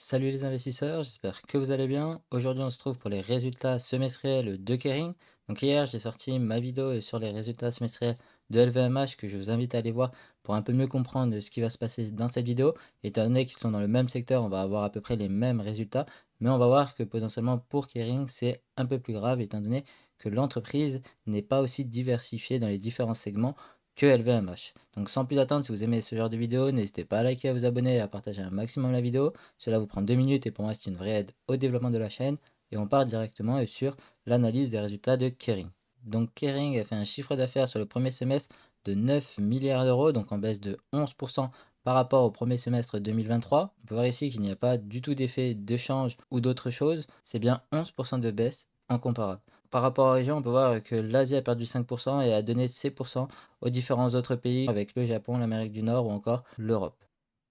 Salut les investisseurs, j'espère que vous allez bien. Aujourd'hui, on se trouve pour les résultats semestriels de Kering. Donc hier, j'ai sorti ma vidéo sur les résultats semestriels de LVMH que je vous invite à aller voir pour un peu mieux comprendre ce qui va se passer dans cette vidéo. Étant donné qu'ils sont dans le même secteur, on va avoir à peu près les mêmes résultats, mais on va voir que potentiellement pour Kering, c'est un peu plus grave étant donné que l'entreprise n'est pas aussi diversifiée dans les différents segments que match Donc sans plus attendre, si vous aimez ce genre de vidéo, n'hésitez pas à liker, à vous abonner et à partager un maximum la vidéo. Cela vous prend deux minutes et pour moi c'est une vraie aide au développement de la chaîne. Et on part directement sur l'analyse des résultats de Kering. Donc Kering a fait un chiffre d'affaires sur le premier semestre de 9 milliards d'euros, donc en baisse de 11% par rapport au premier semestre 2023. On peut voir ici qu'il n'y a pas du tout d'effet de change ou d'autre chose, c'est bien 11% de baisse incomparable par rapport aux régions, on peut voir que l'Asie a perdu 5% et a donné 6% aux différents autres pays avec le Japon, l'Amérique du Nord ou encore l'Europe.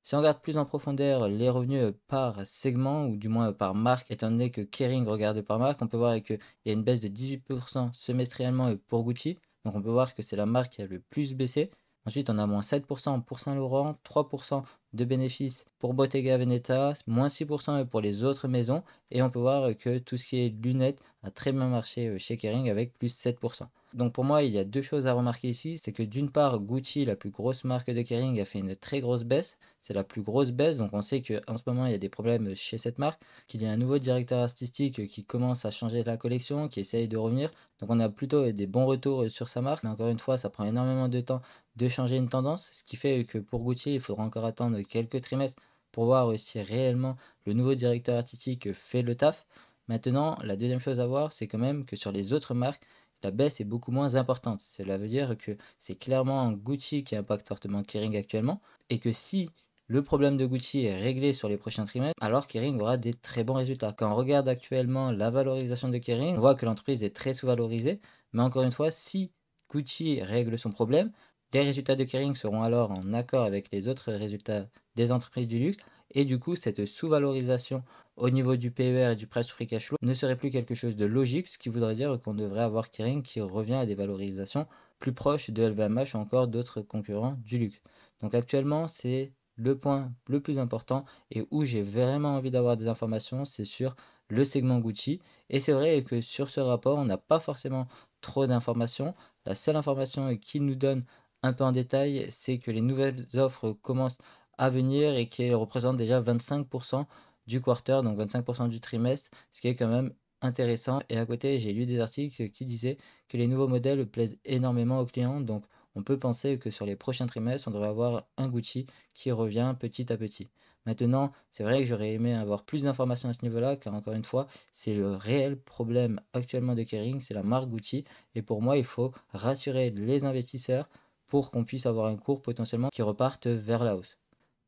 Si on regarde plus en profondeur les revenus euh, par segment ou du moins euh, par marque, étant donné que Kering regarde par marque, on peut voir qu'il y a une baisse de 18% semestriellement euh, pour Gucci. Donc on peut voir que c'est la marque qui a le plus baissé. Ensuite, on a moins 7% pour Saint-Laurent, 3% pour de bénéfices pour Bottega Veneta, moins 6% pour les autres maisons. Et on peut voir que tout ce qui est lunettes a très bien marché euh, chez Kering avec plus 7%. Donc pour moi, il y a deux choses à remarquer ici. C'est que d'une part, Gucci, la plus grosse marque de Kering, a fait une très grosse baisse. C'est la plus grosse baisse, donc on sait qu'en ce moment, il y a des problèmes chez cette marque, qu'il y a un nouveau directeur artistique qui commence à changer la collection, qui essaye de revenir. Donc on a plutôt des bons retours euh, sur sa marque. Mais encore une fois, ça prend énormément de temps de changer une tendance, ce qui fait que pour Gucci, il faudra encore attendre quelques trimestres pour voir euh, si réellement le nouveau directeur artistique euh, fait le taf. Maintenant, la deuxième chose à voir, c'est quand même que sur les autres marques, la baisse est beaucoup moins importante. Cela veut dire que c'est clairement Gucci qui impacte fortement Kering actuellement et que si le problème de Gucci est réglé sur les prochains trimestres, alors Kering aura des très bons résultats. Quand on regarde actuellement la valorisation de Kering, on voit que l'entreprise est très sous-valorisée, mais encore une fois, si Gucci règle son problème, les résultats de Kering seront alors en accord avec les autres résultats des entreprises du luxe et du coup cette sous-valorisation au niveau du PER et du price free cash flow ne serait plus quelque chose de logique, ce qui voudrait dire qu'on devrait avoir Kering qui revient à des valorisations plus proches de LVMH ou encore d'autres concurrents du luxe. Donc actuellement c'est le point le plus important et où j'ai vraiment envie d'avoir des informations, c'est sur le segment Gucci. Et c'est vrai que sur ce rapport, on n'a pas forcément trop d'informations. La seule information qu'il nous donne un peu en détail, c'est que les nouvelles offres commencent à venir et qu'elles représentent déjà 25% du quarter, donc 25% du trimestre, ce qui est quand même intéressant. Et à côté, j'ai lu des articles qui disaient que les nouveaux modèles plaisent énormément aux clients, donc on peut penser que sur les prochains trimestres, on devrait avoir un Gucci qui revient petit à petit. Maintenant, c'est vrai que j'aurais aimé avoir plus d'informations à ce niveau-là, car encore une fois, c'est le réel problème actuellement de Kering, c'est la marque Gucci, et pour moi, il faut rassurer les investisseurs pour qu'on puisse avoir un cours potentiellement qui reparte vers la hausse.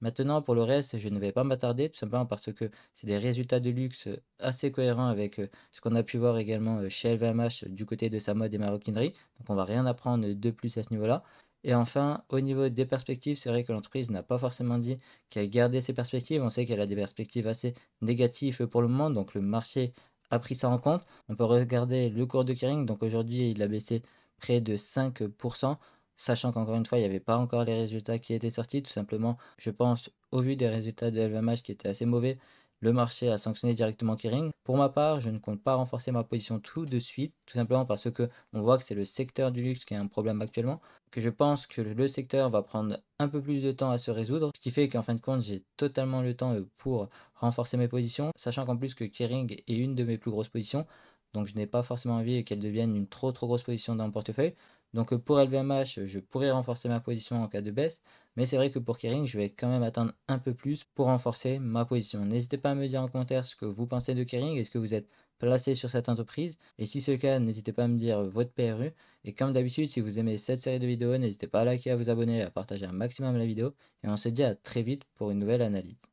Maintenant, pour le reste, je ne vais pas m'attarder, tout simplement parce que c'est des résultats de luxe assez cohérents avec euh, ce qu'on a pu voir également euh, chez LVMH euh, du côté de sa mode et maroquinerie. Donc on va rien apprendre de plus à ce niveau-là. Et enfin, au niveau des perspectives, c'est vrai que l'entreprise n'a pas forcément dit qu'elle gardait ses perspectives. On sait qu'elle a des perspectives assez négatives pour le moment, donc le marché a pris ça en compte. On peut regarder le cours de Kering, donc aujourd'hui il a baissé près de 5% sachant qu'encore une fois, il n'y avait pas encore les résultats qui étaient sortis. Tout simplement, je pense, au vu des résultats de LVMH qui étaient assez mauvais, le marché a sanctionné directement Kering. Pour ma part, je ne compte pas renforcer ma position tout de suite, tout simplement parce que on voit que c'est le secteur du luxe qui a un problème actuellement, que je pense que le secteur va prendre un peu plus de temps à se résoudre, ce qui fait qu'en fin de compte, j'ai totalement le temps euh, pour renforcer mes positions, sachant qu'en plus que Kering est une de mes plus grosses positions, donc je n'ai pas forcément envie qu'elle devienne une trop trop grosse position dans mon portefeuille. Donc euh, pour LVMH, euh, je pourrais renforcer ma position en cas de baisse, mais c'est vrai que pour Kering, je vais quand même attendre un peu plus pour renforcer ma position. N'hésitez pas à me dire en commentaire ce que vous pensez de Kering, est-ce que vous êtes placé sur cette entreprise, et si c'est le cas, n'hésitez pas à me dire euh, votre PRU. Et comme d'habitude, si vous aimez cette série de vidéos, n'hésitez pas à liker, à vous abonner, à partager un maximum la vidéo, et on se dit à très vite pour une nouvelle analyse.